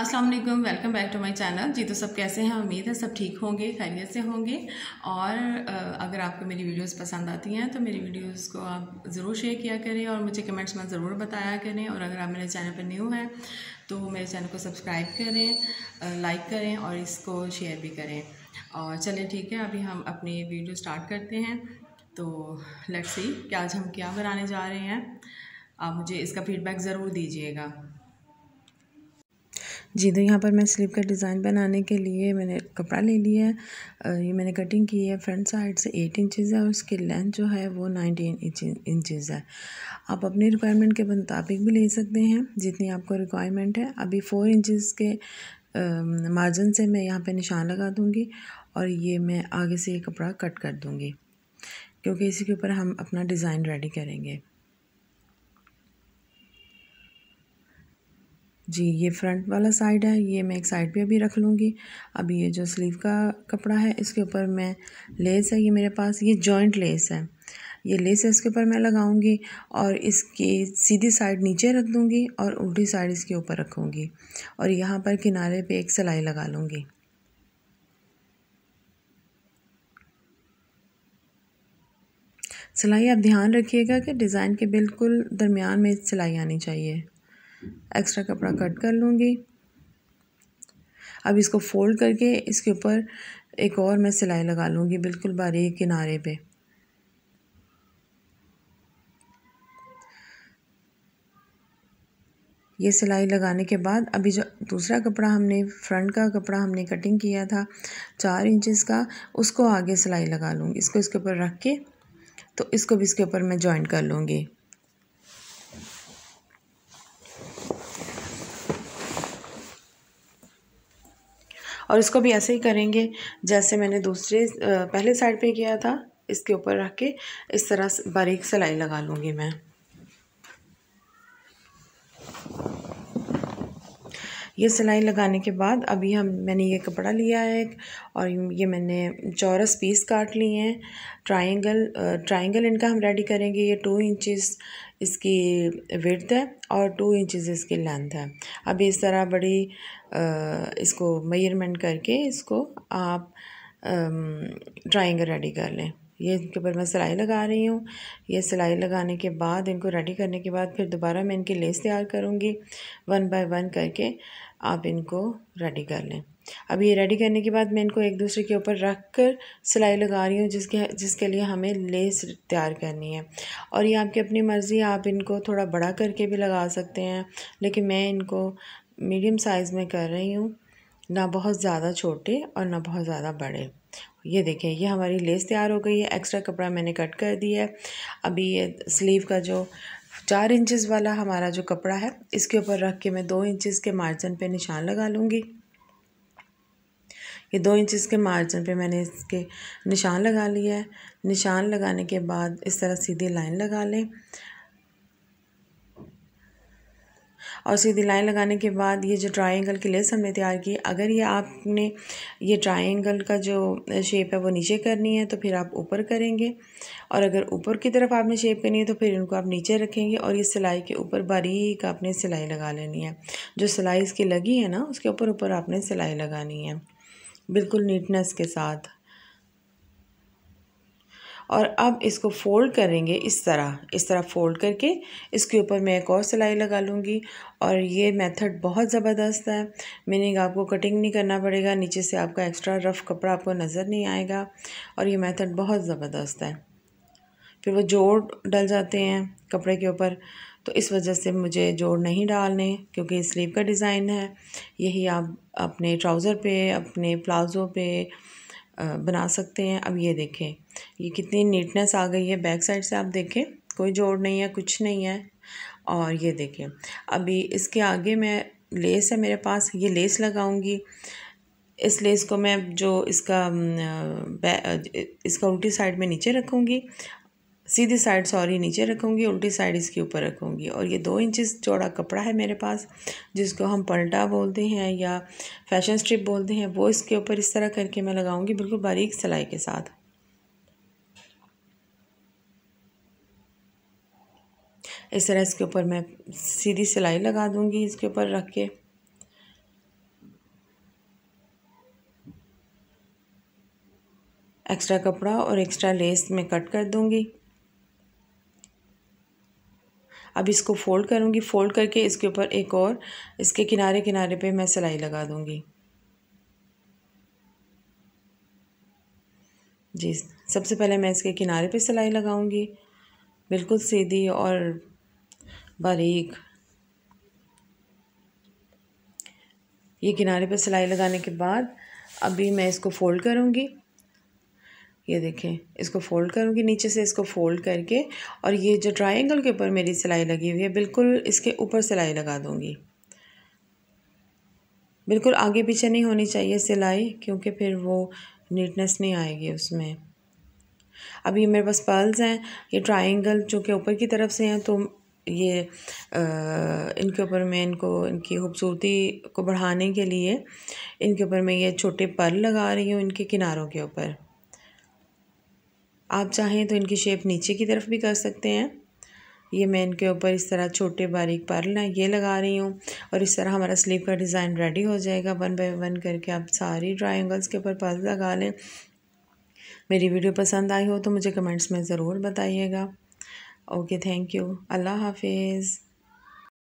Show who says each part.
Speaker 1: अस्सलाम वालेकुम welcome back to my channel जी तो सब कैसे हैं उम्मीद है सब ठीक होंगे खैरियत से होंगे और अगर आपको मेरी वीडियोस पसंद आती हैं तो मेरी वीडियोस को आप ज़रूर शेयर किया करें और मुझे कमेंट्स में ज़रूर बताया करें और अगर आप मेरे चैनल पर न्यू हैं तो मेरे चैनल को सब्सक्राइब करें लाइक करें और इसको शेयर भी करें और चलें ठीक है अभी हम अपनी वीडियो स्टार्ट करते हैं तो लेट्स सी कि आज हम क्या बनाने जा रहे हैं आप मुझे इसका फीडबैक ज़रूर दीजिएगा जी तो यहाँ पर मैं स्लीव का डिज़ाइन बनाने के लिए मैंने कपड़ा ले लिया है ये मैंने कटिंग की है फ्रंट साइड से एट इंचज़ है और उसकी लेंथ जो है वो नाइनटीन इंचेस है आप अपनी रिक्वायरमेंट के मुताबिक भी ले सकते हैं जितनी आपको रिक्वायरमेंट है अभी फ़ोर इंचेस के मार्जिन से मैं यहाँ पे निशान लगा दूँगी और ये मैं आगे से ये कपड़ा कट कर दूँगी क्योंकि इसी के ऊपर हम अपना डिज़ाइन रेडी करेंगे जी ये फ्रंट वाला साइड है ये मैं एक साइड पे अभी रख लूँगी अभी ये जो स्लीव का कपड़ा है इसके ऊपर मैं लेस है ये मेरे पास ये जॉइंट लेस है ये लेस है इसके ऊपर मैं लगाऊंगी और इसकी सीधी साइड नीचे रख दूँगी और उल्टी साइड इसके ऊपर रखूँगी और यहाँ पर किनारे पे एक सिलाई लगा लूँगी सिलाई आप ध्यान रखिएगा कि डिज़ाइन के बिल्कुल दरमियान में सिलाई आनी चाहिए एक्स्ट्रा कपड़ा कट कर लूँगी अब इसको फोल्ड करके इसके ऊपर एक और मैं सिलाई लगा लूँगी बिल्कुल बारीक किनारे पे ये सिलाई लगाने के बाद अभी जो दूसरा कपड़ा हमने फ्रंट का कपड़ा हमने कटिंग किया था चार इंचेस का उसको आगे सिलाई लगा लूँगी इसको इसके ऊपर रख के तो इसको भी इसके ऊपर मैं जॉइंट कर लूँगी और इसको भी ऐसे ही करेंगे जैसे मैंने दूसरे पहले साइड पे किया था इसके ऊपर रख के इस तरह बारीक सिलाई लगा लूँगी मैं ये सिलाई लगाने के बाद अभी हम मैंने ये कपड़ा लिया है और ये मैंने चौरस पीस काट लिए हैं ट्राइंगल ट्राइंगल इनका हम रेडी करेंगे ये टू इंचेस इसकी विड्थ है और टू इंचेस इसकी लेंथ है अभी इस तरह बड़ी इसको मेजरमेंट करके इसको आप ट्राइंगल रेडी कर लें ये इनके ऊपर मैं सिलाई लगा रही हूँ ये सिलाई लगाने के बाद इनको रेडी करने के बाद फिर दोबारा मैं इनकी लेस तैयार करूँगी वन बाय वन करके आप इनको रेडी कर लें अब ये रेडी करने के बाद मैं इनको एक दूसरे के ऊपर रख कर सिलाई लगा रही हूँ जिसके जिसके लिए हमें लेस तैयार करनी है और ये आपकी अपनी मर्ज़ी आप इनको थोड़ा बड़ा करके भी लगा सकते हैं लेकिन मैं इनको मीडियम साइज़ में कर रही हूँ ना बहुत ज़्यादा छोटे और ना बहुत ज़्यादा बड़े ये देखिए ये हमारी लेस तैयार हो गई है एक्स्ट्रा कपड़ा मैंने कट कर दिया है अभी ये स्लीव का जो चार इंचज़ वाला हमारा जो कपड़ा है इसके ऊपर रख के मैं दो इंचज़ के मार्जिन पे निशान लगा लूँगी ये दो इंचज़ के मार्जिन पे मैंने इसके निशान लगा लिया है निशान लगाने के बाद इस तरह सीधी लाइन लगा लें और सीधी लाइन लगाने के बाद ये जो ट्राइंगल की लेस हमने तैयार की अगर ये आपने ये ट्राइंगल का जो शेप है वो नीचे करनी है तो फिर आप ऊपर करेंगे और अगर ऊपर की तरफ आपने शेप करनी है तो फिर इनको आप नीचे रखेंगे और ये सिलाई के ऊपर बारीक आपने सिलाई लगा लेनी है जो सिलाई इसकी लगी है ना उसके ऊपर ऊपर आपने सिलाई लगानी है बिल्कुल नीटनेस के साथ और अब इसको फ़ोल्ड करेंगे इस तरह इस तरह फ़ोल्ड करके इसके ऊपर मैं एक और सिलाई लगा लूँगी और ये मेथड बहुत ज़बरदस्त है मीनिंग आपको कटिंग नहीं करना पड़ेगा नीचे से आपका एक्स्ट्रा रफ़ कपड़ा आपको नज़र नहीं आएगा और ये मेथड बहुत ज़बरदस्त है फिर वो जोड़ डल जाते हैं कपड़े के ऊपर तो इस वजह से मुझे जोड़ नहीं डालने क्योंकि स्लीव का डिज़ाइन है यही आप अपने ट्राउज़र पे अपने प्लाज़ो पे बना सकते हैं अब ये देखें ये कितनी नीटनेस आ गई है बैक साइड से आप देखें कोई जोड़ नहीं है कुछ नहीं है और ये देखें अभी इसके आगे मैं लेस है मेरे पास ये लेस लगाऊंगी इस लेस को मैं जो इसका इसका उल्टी साइड में नीचे रखूँगी सीधी साइड सॉरी नीचे रखूँगी उल्टी साइड इसके ऊपर रखूँगी और ये दो इंच चौड़ा कपड़ा है मेरे पास जिसको हम पलटा बोलते हैं या फैशन स्ट्रिप बोलते हैं वो इसके ऊपर इस तरह करके मैं लगाऊँगी बिल्कुल बारीक सिलाई के साथ इस तरह इसके ऊपर मैं सीधी सिलाई लगा दूँगी इसके ऊपर रख के एक्स्ट्रा कपड़ा और एक्स्ट्रा लेस में कट कर दूँगी अब इसको फ़ोल्ड करूँगी फ़ोल्ड करके इसके ऊपर एक और इसके किनारे किनारे पे मैं सिलाई लगा दूँगी जी सबसे पहले मैं इसके किनारे पे सिलाई लगाऊँगी बिल्कुल सीधी और बारीक ये किनारे पे सिलाई लगाने के बाद अभी मैं इसको फ़ोल्ड करूँगी ये देखें इसको फोल्ड करूँगी नीचे से इसको फोल्ड करके और ये जो ट्रायंगल के ऊपर मेरी सिलाई लगी हुई है बिल्कुल इसके ऊपर सिलाई लगा दूँगी बिल्कुल आगे पीछे नहीं होनी चाहिए सिलाई क्योंकि फिर वो नीटनेस नहीं आएगी उसमें अब ये मेरे पास पर्ल्स हैं ये ट्राइंगल चूँकि ऊपर की तरफ से हैं तो ये आ, इनके ऊपर मैं इनको इनकी खूबसूरती को बढ़ाने के लिए इनके ऊपर मैं ये छोटे पर्ल लगा रही हूँ इनके किनारों के ऊपर आप चाहें तो इनकी शेप नीचे की तरफ भी कर सकते हैं ये मैं इनके ऊपर इस तरह छोटे बारीक पर्ल हैं ये लगा रही हूँ और इस तरह हमारा स्लीव का डिज़ाइन रेडी हो जाएगा वन बाय वन करके आप सारी ट्रायंगल्स के ऊपर पर्ल लगा लें मेरी वीडियो पसंद आई हो तो मुझे कमेंट्स में ज़रूर बताइएगा ओके थैंक यू अल्लाह हाफिज़